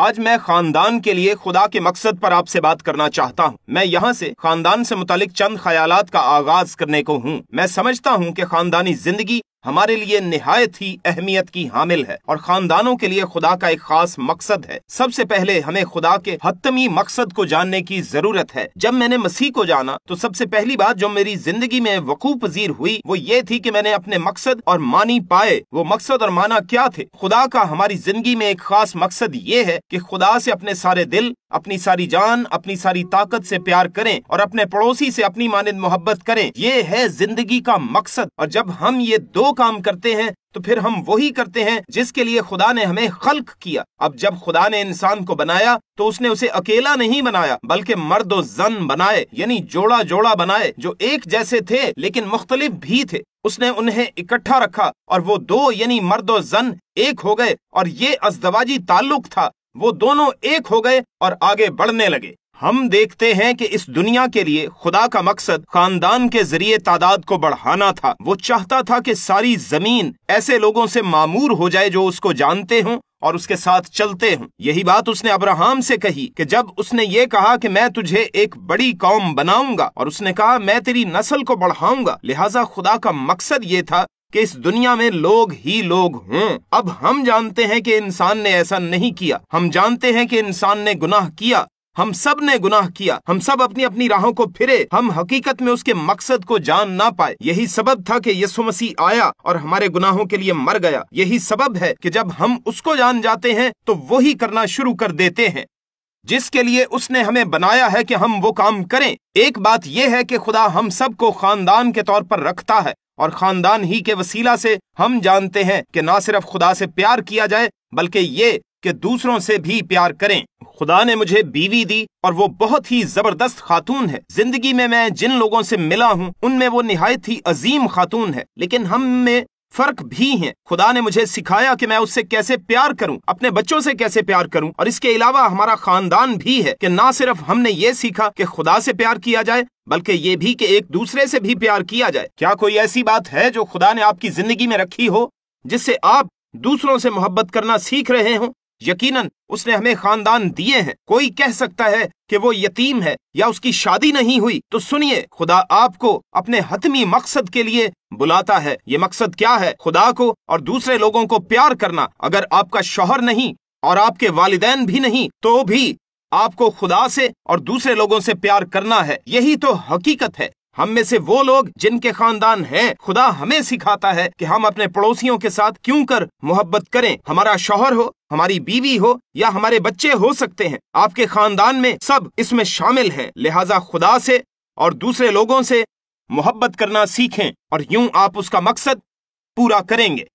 आज मैं खानदान के लिए खुदा के मकसद पर आपसे बात करना चाहता हूँ मैं यहाँ से खानदान से मुतालिक चंद ख्यालात का आगाज करने को हूँ मैं समझता हूँ कि खानदानी जिंदगी हमारे लिए नहायत ही अहमियत की हामिल है और खानदानों के लिए खुदा का एक खास मकसद है सबसे पहले हमें खुदा के हतमी मकसद को जानने की जरूरत है जब मैंने मसीह को जाना तो सबसे पहली बात जो मेरी जिंदगी में वकूफ़ पजीर हुई वो ये थी कि मैंने अपने मकसद और मानी पाए वो मकसद और माना क्या थे खुदा का हमारी जिंदगी में एक खास मकसद ये है की खुदा से अपने सारे दिल अपनी सारी जान अपनी सारी ताकत से प्यार करें और अपने पड़ोसी से अपनी मानद मोहब्बत करें ये है जिंदगी का मकसद और जब हम ये दो काम करते हैं तो फिर हम वही करते हैं जिसके लिए खुदा ने हमें खल्क किया अब जब खुदा ने इंसान को बनाया तो उसने उसे अकेला नहीं बनाया बल्कि मर्द और जन बनाए यानी जोड़ा जोड़ा बनाए जो एक जैसे थे लेकिन मुख्तलिफ भी थे उसने उन्हें इकट्ठा रखा और वो दो यानी मर्द और जन एक हो गए और ये अजदवाजी ताल्लुक था वो दोनों एक हो गए और आगे बढ़ने लगे हम देखते हैं कि इस दुनिया के लिए खुदा का मकसद खानदान के जरिए तादाद को बढ़ाना था वो चाहता था कि सारी जमीन ऐसे लोगों से मामूर हो जाए जो उसको जानते हों और उसके साथ चलते हों यही बात उसने अब्राहम से कही कि जब उसने ये कहा कि मैं तुझे एक बड़ी कौम बनाऊंगा और उसने कहा मैं तेरी नस्ल को बढ़ाऊंगा लिहाजा खुदा का मकसद ये था कि इस दुनिया में लोग ही लोग हों अब हम जानते हैं कि इंसान ने ऐसा नहीं किया हम जानते हैं कि इंसान ने गुनाह किया हम सब ने गुनाह किया हम सब अपनी अपनी राहों को फिरे हम हकीकत में उसके मकसद को जान ना पाए यही सबब था कि यीशु मसीह आया और हमारे गुनाहों के लिए मर गया यही सबब है कि जब हम उसको जान जाते हैं तो वही करना शुरू कर देते हैं जिसके लिए उसने हमें बनाया है कि हम वो काम करें एक बात यह है कि खुदा हम सबको खानदान के तौर पर रखता है और खानदान ही के वसीला से हम जानते हैं कि ना सिर्फ खुदा से प्यार किया जाए बल्कि ये कि दूसरों से भी प्यार करें खुदा ने मुझे बीवी दी और वो बहुत ही जबरदस्त खातून है जिंदगी में मैं जिन लोगों से मिला हूँ उनमें वो निहायत ही अजीम खातून है लेकिन हम में फर्क भी हैं खुदा ने मुझे सिखाया कि मैं उससे कैसे प्यार करूं अपने बच्चों से कैसे प्यार करूं और इसके अलावा हमारा खानदान भी है कि ना सिर्फ हमने ये सीखा कि खुदा से प्यार किया जाए बल्कि ये भी कि एक दूसरे से भी प्यार किया जाए क्या कोई ऐसी बात है जो खुदा ने आपकी जिंदगी में रखी हो जिससे आप दूसरों से मोहब्बत करना सीख रहे हो यकीनन उसने हमें खानदान दिए हैं कोई कह सकता है कि वो यतीम है या उसकी शादी नहीं हुई तो सुनिए खुदा आपको अपने हतमी मकसद के लिए बुलाता है ये मकसद क्या है खुदा को और दूसरे लोगों को प्यार करना अगर आपका शोहर नहीं और आपके वालिदैन भी नहीं तो भी आपको खुदा से और दूसरे लोगों से प्यार करना है यही तो हकीकत है हम में से वो लोग जिनके खानदान हैं खुदा हमें सिखाता है कि हम अपने पड़ोसियों के साथ क्यों कर मोहब्बत करें हमारा शोहर हो हमारी बीवी हो या हमारे बच्चे हो सकते हैं आपके खानदान में सब इसमें शामिल हैं लिहाजा खुदा से और दूसरे लोगों से मोहब्बत करना सीखें और यूं आप उसका मकसद पूरा करेंगे